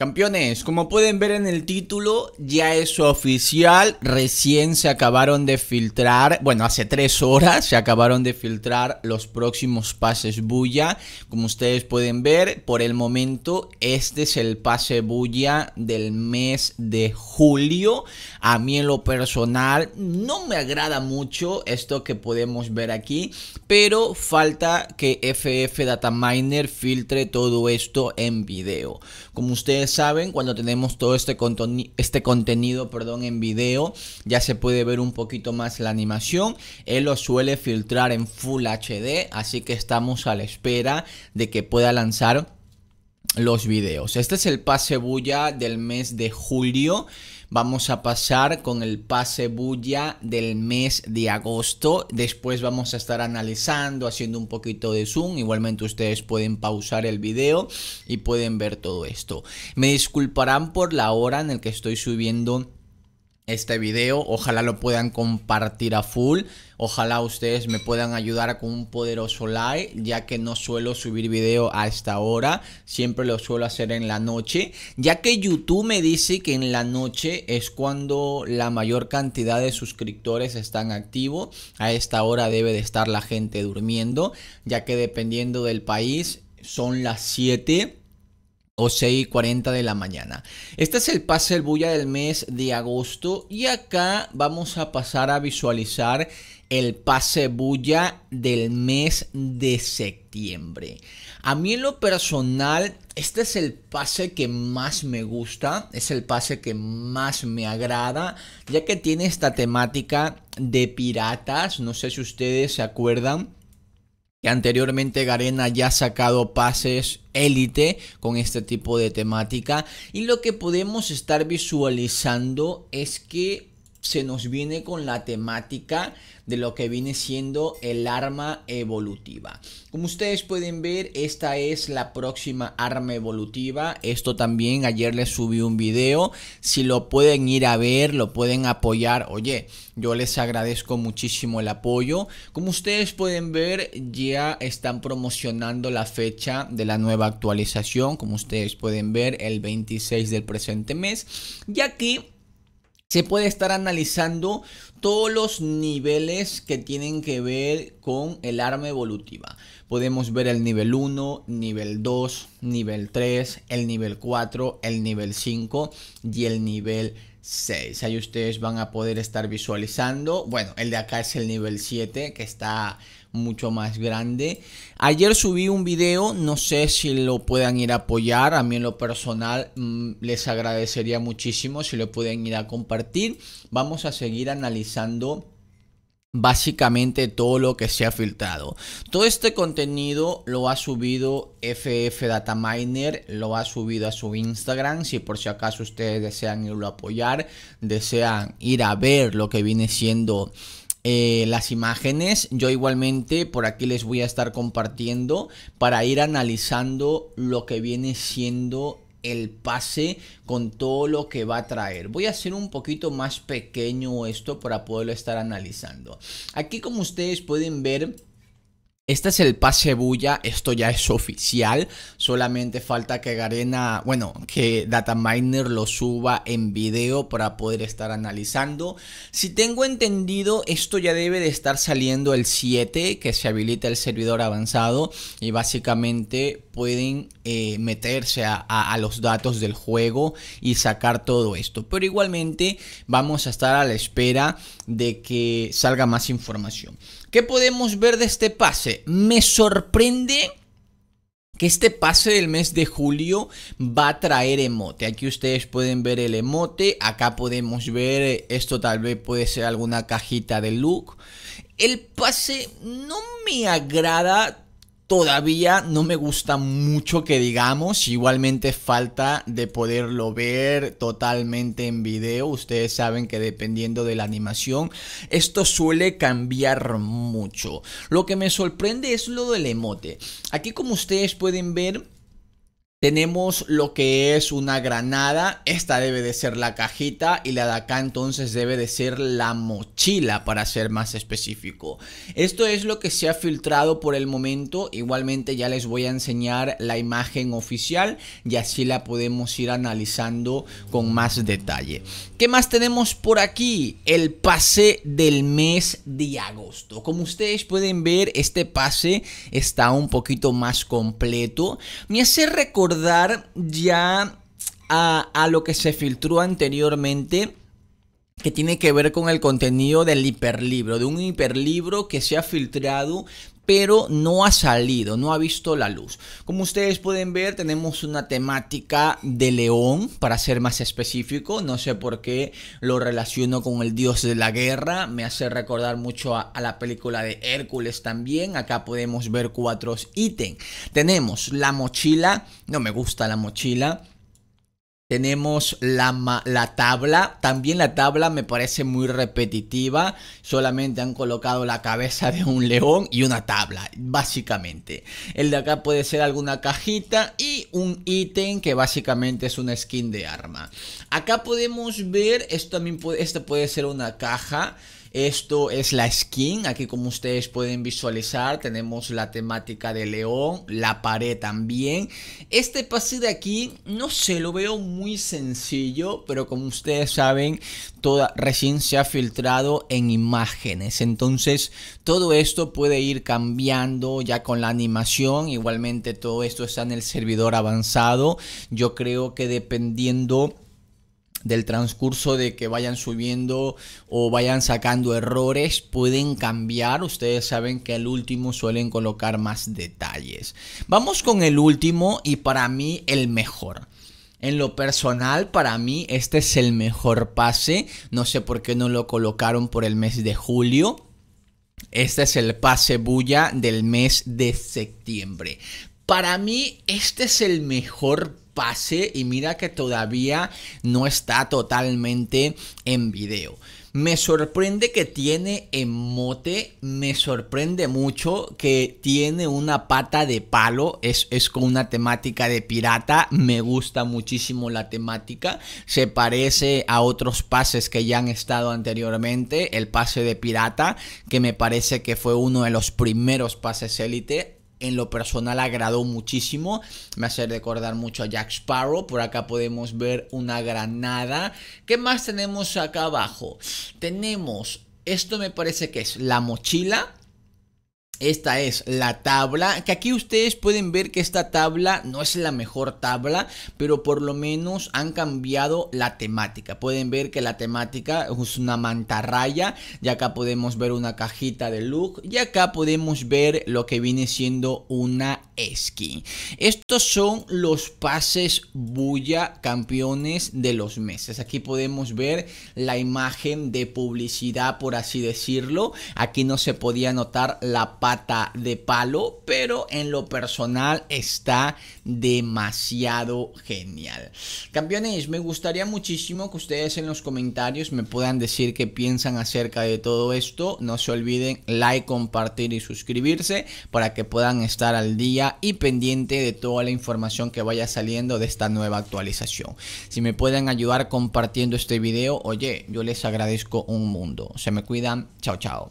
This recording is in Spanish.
Campeones, como pueden ver en el título, ya es oficial, recién se acabaron de filtrar, bueno, hace tres horas se acabaron de filtrar los próximos pases bulla. Como ustedes pueden ver, por el momento este es el pase bulla del mes de julio. A mí en lo personal no me agrada mucho esto que podemos ver aquí, pero falta que FF Dataminer filtre todo esto en video. Como ustedes saben, cuando tenemos todo este, este contenido perdón, en video, ya se puede ver un poquito más la animación. Él lo suele filtrar en Full HD, así que estamos a la espera de que pueda lanzar los videos. Este es el pase bulla del mes de julio. Vamos a pasar con el pase bulla del mes de agosto. Después vamos a estar analizando, haciendo un poquito de zoom. Igualmente ustedes pueden pausar el video y pueden ver todo esto. Me disculparán por la hora en el que estoy subiendo este video. Ojalá lo puedan compartir a full. Ojalá ustedes me puedan ayudar con un poderoso like, ya que no suelo subir video a esta hora. Siempre lo suelo hacer en la noche. Ya que YouTube me dice que en la noche es cuando la mayor cantidad de suscriptores están activos. A esta hora debe de estar la gente durmiendo, ya que dependiendo del país son las 7 o 6.40 de la mañana. Este es el pase bulla del mes de agosto y acá vamos a pasar a visualizar el pase bulla del mes de septiembre. A mí en lo personal, este es el pase que más me gusta, es el pase que más me agrada, ya que tiene esta temática de piratas, no sé si ustedes se acuerdan anteriormente Garena ya ha sacado pases élite con este tipo de temática y lo que podemos estar visualizando es que se nos viene con la temática de lo que viene siendo el arma evolutiva. Como ustedes pueden ver, esta es la próxima arma evolutiva. Esto también ayer les subí un video. Si lo pueden ir a ver, lo pueden apoyar. Oye, yo les agradezco muchísimo el apoyo. Como ustedes pueden ver, ya están promocionando la fecha de la nueva actualización. Como ustedes pueden ver, el 26 del presente mes. Y aquí se puede estar analizando todos los niveles que tienen que ver con el arma evolutiva. Podemos ver el nivel 1, nivel 2, nivel 3, el nivel 4, el nivel 5 y el nivel 6. Ahí ustedes van a poder estar visualizando. Bueno, el de acá es el nivel 7 que está mucho más grande. Ayer subí un video, no sé si lo puedan ir a apoyar, a mí en lo personal mm, les agradecería muchísimo si lo pueden ir a compartir. Vamos a seguir analizando básicamente todo lo que se ha filtrado. Todo este contenido lo ha subido FF Data Miner, lo ha subido a su Instagram, si por si acaso ustedes desean irlo a apoyar, desean ir a ver lo que viene siendo eh, las imágenes. Yo igualmente por aquí les voy a estar compartiendo para ir analizando lo que viene siendo el pase con todo lo que va a traer. Voy a hacer un poquito más pequeño esto para poderlo estar analizando. Aquí como ustedes pueden ver este es el pase bulla, esto ya es oficial, solamente falta que Garena, bueno, que Dataminer lo suba en video para poder estar analizando. Si tengo entendido, esto ya debe de estar saliendo el 7, que se habilita el servidor avanzado y básicamente pueden eh, meterse a, los datos del juego y sacar todo esto. Pero igualmente vamos a estar a la espera de que salga más información. ¿Qué podemos ver de este pase? me sorprende que este pase del mes de julio va a traer emote. Aquí ustedes pueden ver el emote, acá podemos ver, esto tal vez puede ser alguna cajita de look. El pase no me agrada todavía no me gusta mucho que digamos, igualmente falta de poderlo ver totalmente en video, ustedes saben que dependiendo de la animación, esto suele cambiar mucho. Lo que me sorprende es lo del emote. Aquí como ustedes pueden ver, tenemos lo que es una granada, esta debe de ser la cajita y la de acá entonces debe de ser la mochila para ser más específico. Esto es lo que se ha filtrado por el momento, igualmente ya les voy a enseñar la imagen oficial y así la podemos ir analizando con más detalle. ¿Qué más tenemos por aquí? El pase del mes de agosto. Como ustedes pueden ver, este pase está un poquito más completo. Me hace recordar Recordar ya a, a lo que se filtró anteriormente que tiene que ver con el contenido del hiperlibro, de un hiperlibro que se ha filtrado pero no ha salido, no ha visto la luz. Como ustedes pueden ver, tenemos una temática de león, para ser más específico. No sé por qué lo relaciono con el dios de la guerra. Me hace recordar mucho a, la película de Hércules también. Acá podemos ver cuatro ítems. Tenemos la mochila, no me gusta la mochila. Tenemos la, la, tabla, también la tabla me parece muy repetitiva, solamente han colocado la cabeza de un león y una tabla, básicamente. El de acá puede ser alguna cajita y un ítem que básicamente es una skin de arma. Acá podemos ver, esto también puede, esto puede ser una caja, esto es la skin, aquí como ustedes pueden visualizar tenemos la temática de león, la pared también. Este pase de aquí, no se lo veo muy sencillo, pero como ustedes saben, toda, recién se ha filtrado en imágenes. Entonces todo esto puede ir cambiando ya con la animación, igualmente todo esto está en el servidor avanzado. Yo creo que dependiendo del transcurso de que vayan subiendo o vayan sacando errores pueden cambiar. Ustedes saben que el último suelen colocar más detalles. Vamos con el último y para mí el mejor. En lo personal, para mí este es el mejor pase. No sé por qué no lo colocaron por el mes de julio. Este es el pase bulla del mes de septiembre. Para mí este es el mejor pase y mira que todavía no está totalmente en video. Me sorprende que tiene emote, me sorprende mucho que tiene una pata de palo, es, es con una temática de pirata, me gusta muchísimo la temática, se parece a otros pases que ya han estado anteriormente, el pase de pirata, que me parece que fue uno de los primeros pases élite, en lo personal agradó muchísimo. Me hace recordar mucho a Jack Sparrow. Por acá podemos ver una granada. ¿Qué más tenemos acá abajo? Tenemos, esto me parece que es la mochila. Esta es la tabla, que aquí ustedes pueden ver que esta tabla no es la mejor tabla, pero por lo menos han cambiado la temática. Pueden ver que la temática es una mantarraya, y acá podemos ver una cajita de look, y acá podemos ver lo que viene siendo una estos son los pases bulla campeones de los meses. Aquí podemos ver la imagen de publicidad, por así decirlo. Aquí no se podía notar la pata de palo, pero en lo personal está demasiado genial. Campeones, me gustaría muchísimo que ustedes en los comentarios me puedan decir qué piensan acerca de todo esto. No se olviden like, compartir y suscribirse para que puedan estar al día y pendiente de toda la información que vaya saliendo de esta nueva actualización. Si me pueden ayudar compartiendo este video, oye, yo les agradezco un mundo. Se me cuidan, chao chao.